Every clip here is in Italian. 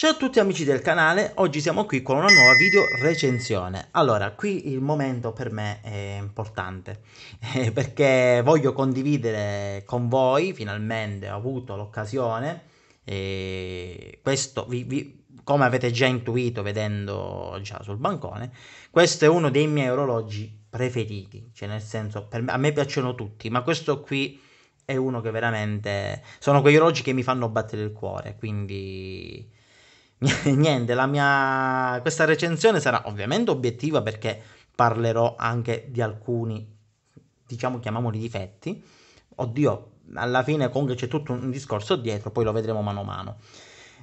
Ciao a tutti amici del canale, oggi siamo qui con una nuova video recensione. Allora, qui il momento per me è importante, eh, perché voglio condividere con voi, finalmente ho avuto l'occasione, eh, questo vi, vi, come avete già intuito vedendo già sul bancone, questo è uno dei miei orologi preferiti, cioè nel senso, me, a me piacciono tutti, ma questo qui è uno che veramente, sono quegli orologi che mi fanno battere il cuore, quindi niente, la mia... questa recensione sarà ovviamente obiettiva perché parlerò anche di alcuni, diciamo, chiamiamoli difetti. Oddio, alla fine comunque c'è tutto un discorso dietro, poi lo vedremo mano a mano.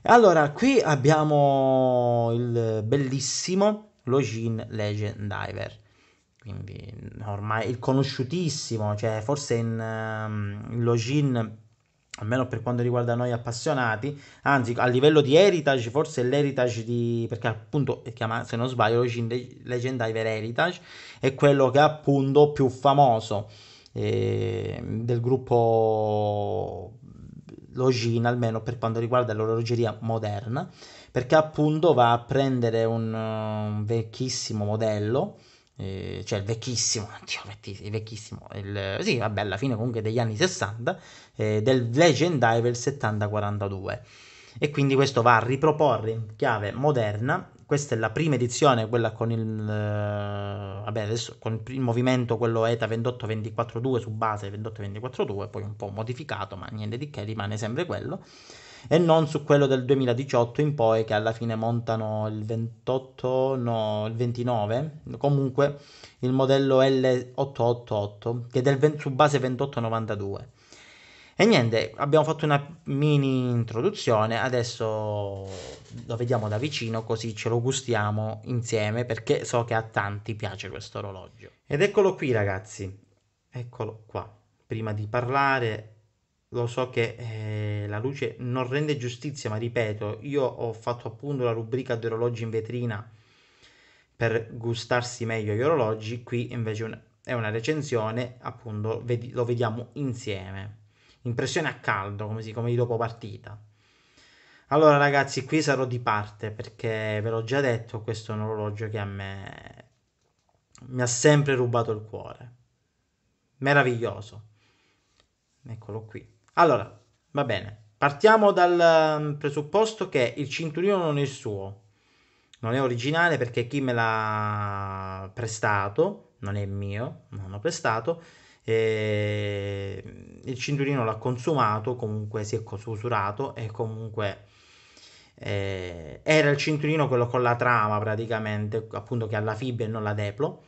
Allora, qui abbiamo il bellissimo Login Legend Diver. Quindi ormai il conosciutissimo, cioè forse in um, ehm, Login almeno per quanto riguarda noi appassionati, anzi a livello di heritage, forse l'heritage di, perché appunto eh, chiama, se non sbaglio Legend Diver Heritage, è quello che è appunto più famoso eh, del gruppo Login, almeno per quanto riguarda l'orologeria moderna, perché appunto va a prendere un, un vecchissimo modello, cioè il vecchissimo, il vecchissimo, il, sì, vabbè, alla fine comunque degli anni 60, eh, del Legend Diver 7042. E quindi questo va a riproporre in chiave moderna. Questa è la prima edizione, quella con il, eh, vabbè, adesso, con il movimento, quello ETA 2824-2 su base 2824-2, poi un po' modificato, ma niente di che, rimane sempre quello e non su quello del 2018 in poi che alla fine montano il 28, no, il 29, comunque il modello L888 che è del su base 2892. E niente, abbiamo fatto una mini introduzione, adesso lo vediamo da vicino così ce lo gustiamo insieme perché so che a tanti piace questo orologio. Ed eccolo qui ragazzi, eccolo qua. Prima di parlare lo so che eh, la luce non rende giustizia, ma ripeto, io ho fatto appunto la rubrica di orologi in vetrina per gustarsi meglio gli orologi, qui invece un, è una recensione, appunto vedi, lo vediamo insieme. Impressione a caldo, come si come di dopo partita. Allora ragazzi, qui sarò di parte perché ve l'ho già detto, questo è un orologio che a me mi ha sempre rubato il cuore. Meraviglioso. Eccolo qui. Allora, va bene. Partiamo dal mm, presupposto che il cinturino non è il suo, non è originale perché chi me l'ha prestato, non è mio, non l'ho prestato, mm, il cinturino l'ha consumato, comunque si è usurato e comunque eh, era il cinturino quello con la trama praticamente, appunto che ha la fibbia e non la deplo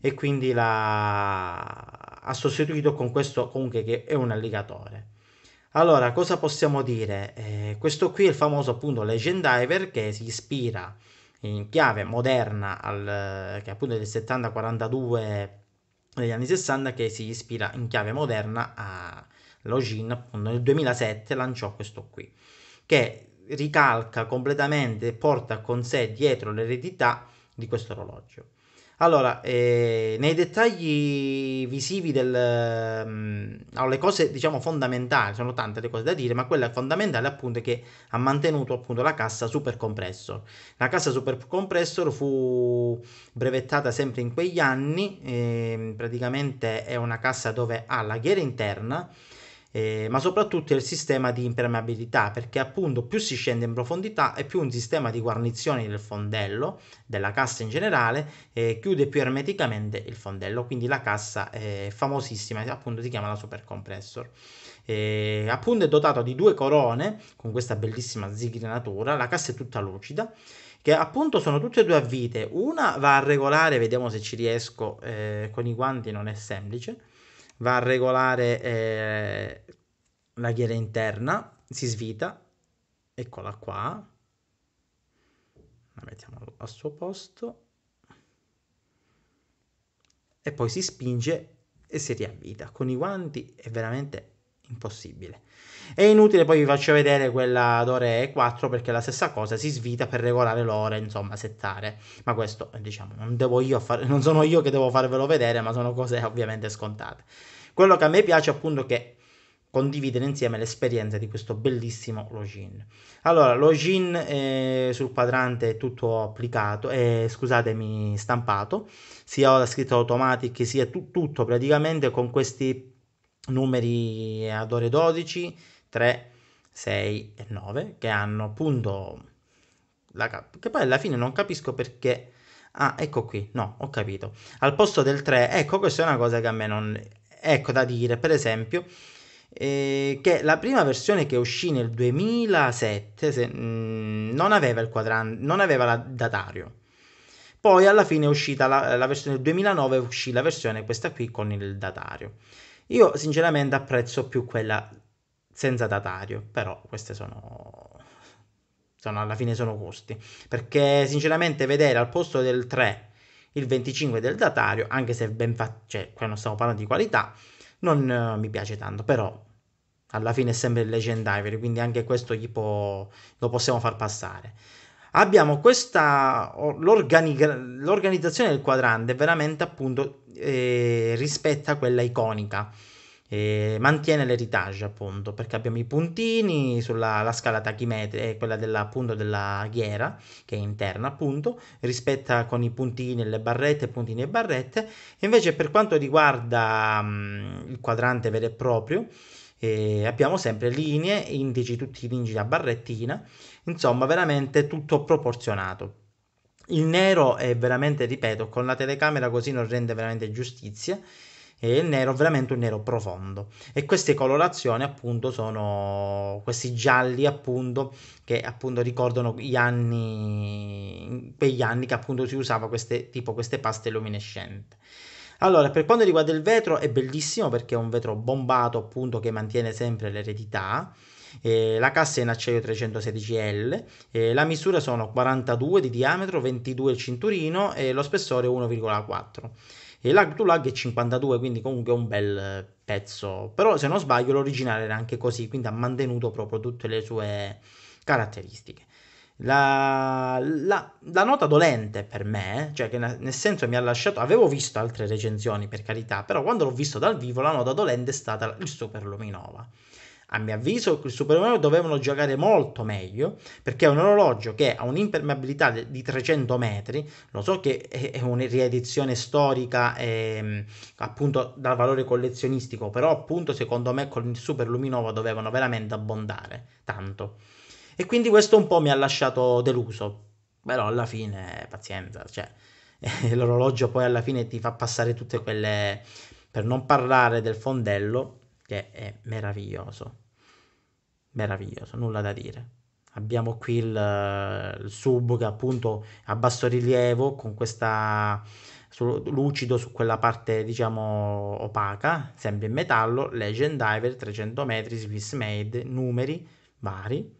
e quindi l'ha sostituito con questo comunque che è un alligatore. Allora, cosa possiamo dire? Eh, questo qui è il famoso appunto Legend Diver che si ispira in chiave moderna al, che appunto del 70-42 degli anni 60 che si ispira in chiave moderna a Login appunto nel 2007 lanciò questo qui che ricalca completamente porta con sé dietro l'eredità di questo orologio. Allora, eh, nei dettagli visivi del... Um, le cose diciamo fondamentali, sono tante le cose da dire, ma quella fondamentale appunto è che ha mantenuto appunto la cassa Super Compressor. La cassa Super Compressor fu brevettata sempre in quegli anni, eh, praticamente è una cassa dove ha la ghiera interna, eh, ma soprattutto il sistema di impermeabilità perché appunto più si scende in profondità e più un sistema di guarnizioni del fondello della cassa in generale eh, chiude più ermeticamente il fondello quindi la cassa è famosissima appunto si chiama la super compressor eh, appunto è dotato di due corone con questa bellissima zigrinatura la cassa è tutta lucida che appunto sono tutte e due a vite una va a regolare vediamo se ci riesco eh, con i guanti non è semplice va a regolare eh, la ghiera interna, si svita, eccola qua, la mettiamo al suo posto e poi si spinge e si riavvita. Con i guanti è veramente impossibile. È inutile poi vi faccio vedere quella ad ore 4 perché la stessa cosa si svita per regolare l'ora, insomma, settare. Ma questo, diciamo, non, devo io far, non sono io che devo farvelo vedere, ma sono cose ovviamente scontate. Quello che a me piace appunto è che condividere insieme l'esperienza di questo bellissimo login. Allora, login eh, sul quadrante è tutto applicato, eh, scusatemi, stampato, sia la scritta automatic sia tu, tutto praticamente con questi numeri ad ore 12, 3, 6 e 9 che hanno appunto la cap- che poi alla fine non capisco perché ah ecco qui no ho capito al posto del 3 ecco questa è una cosa che a me non ecco da dire per esempio eh, che la prima versione che uscì nel 2007 se, mh, mm, non aveva il quadrante non aveva la datario poi alla fine è uscita la, la versione del 2009 uscì la versione questa qui con il datario io sinceramente apprezzo più quella senza datario, però queste sono sono, alla fine sono costi. Perché sinceramente vedere al posto del 3 il 25 del datario, anche se ben fatto, cioè qua non stiamo parlando di qualità, non uh, mi piace tanto, però alla fine è sempre il Legend Ivory, quindi anche questo può, lo possiamo far passare. Abbiamo questa, l'organizzazione del quadrante, veramente appunto eh, rispetta quella iconica. Eh, mantiene l'eritage appunto perché abbiamo i puntini sulla scala tachimetrica eh, quella della, appunto della ghiera che è interna appunto rispetta con i puntini e le barrette puntini e barrette invece per quanto riguarda mh, mm, il quadrante vero e proprio eh, abbiamo sempre linee indici tutti i indici a barrettina insomma veramente tutto proporzionato il nero è veramente, ripeto, con la telecamera così non rende veramente giustizia. E il nero è veramente un nero profondo. E queste colorazioni, appunto, sono questi gialli, appunto, che appunto ricordano gli anni, quegli anni che appunto si usava queste, tipo queste paste luminescenti. Allora, per quanto riguarda il vetro, è bellissimo perché è un vetro bombato, appunto, che mantiene sempre l'eredità. Eh, la cassa è in acciaio 316L, eh, la misura sono 42 di diametro, 22 il cinturino e lo spessore 1,4. E lag to lag è 52, quindi comunque è un bel pezzo. Però se non sbaglio l'originale era anche così, quindi ha mantenuto proprio tutte le sue caratteristiche. La, la, la, nota dolente per me, cioè che nel senso mi ha lasciato, avevo visto altre recensioni per carità, però quando l'ho visto dal vivo la nota dolente è stata il Super Luminova a mio avviso il Super Superumano dovevano giocare molto meglio perché è un orologio che ha un'impermeabilità di 300 metri, lo so che è una riedizione storica eh, appunto dal valore collezionistico, però appunto secondo me con il Super Luminova dovevano veramente abbondare tanto. E quindi questo un po' mi ha lasciato deluso, però alla fine pazienza, cioè l'orologio poi alla fine ti fa passare tutte quelle... per non parlare del fondello che è meraviglioso meraviglioso, nulla da dire. Abbiamo qui il, il sub che appunto a basso rilievo con questa su, lucido su quella parte diciamo opaca, sempre in metallo, Legend Diver 300 metri, Swiss Made, numeri vari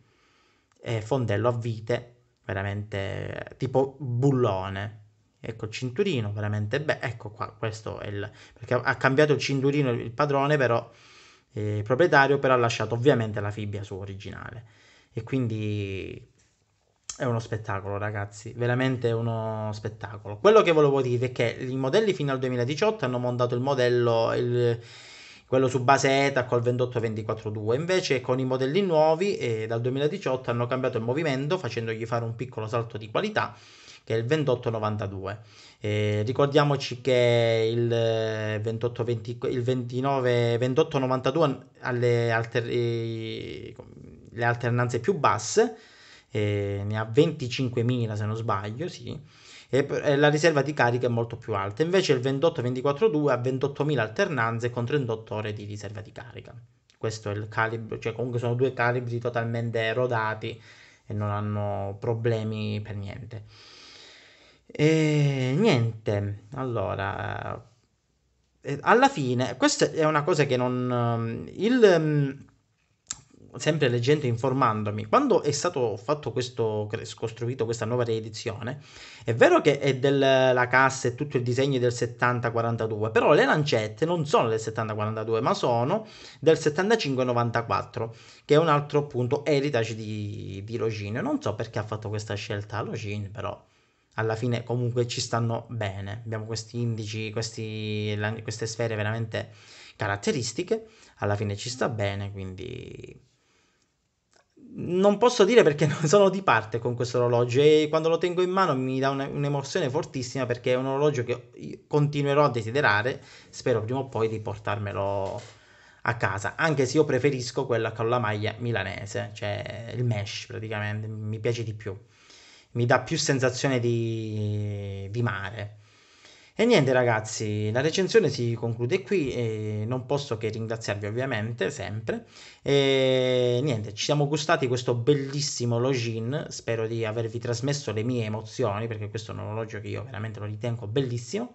e fondello a vite, veramente tipo bullone. Ecco il cinturino, veramente beh, ecco qua, questo è il perché ha cambiato il cinturino il padrone, però eh, proprietario, però ha lasciato ovviamente la fibbia sua originale. E quindi è uno spettacolo, ragazzi, veramente uno spettacolo. Quello che volevo dire è che i modelli fino al 2018 hanno montato il modello, il, quello su base ETA col 28-24-2, invece con i modelli nuovi eh, dal 2018 hanno cambiato il movimento facendogli fare un piccolo salto di qualità che è il 2892. Eh, ricordiamoci che il, 28, eh, 20, il 29, 28 92 ha le, alter, eh, le alternanze più basse, eh, ne ha 25.000 se non sbaglio, sì, e la riserva di carica è molto più alta. Invece il 28-24-2 ha 28.000 alternanze con 38 ore di riserva di carica. Questo è il calibro, cioè comunque sono due calibri totalmente rodati e non hanno problemi per niente. E niente, allora, eh, alla fine, questa è una cosa che non... Ehm, il, ehm, sempre leggendo e informandomi, quando è stato fatto questo, costruito questa nuova riedizione, è vero che è della cassa e tutto il disegno del 7042, però le lancette non sono del 7042, ma sono del 7594, che è un altro appunto heritage di, di Login. Non so perché ha fatto questa scelta Login, però alla fine comunque ci stanno bene. Abbiamo questi indici, questi, queste sfere veramente caratteristiche, alla fine ci sta bene, quindi non posso dire perché non sono di parte con questo orologio e quando lo tengo in mano mi dà un'emozione fortissima perché è un orologio che continuerò a desiderare, spero prima o poi di portarmelo a casa, anche se io preferisco quella con la maglia milanese, cioè il mesh praticamente, mi piace di più mi dà più sensazione di, di mare. E niente ragazzi, la recensione si conclude qui e non posso che ringraziarvi ovviamente, sempre. E niente, ci siamo gustati questo bellissimo login, spero di avervi trasmesso le mie emozioni perché questo è un orologio che io veramente lo ritengo bellissimo.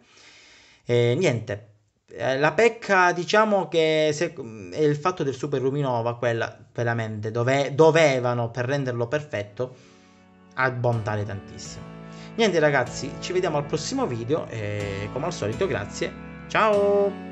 E niente, eh, la pecca diciamo che se, è il fatto del Super Luminova, quella veramente dove, dovevano per renderlo perfetto abbondare tantissimo. Niente ragazzi, ci vediamo al prossimo video e come al solito grazie, ciao!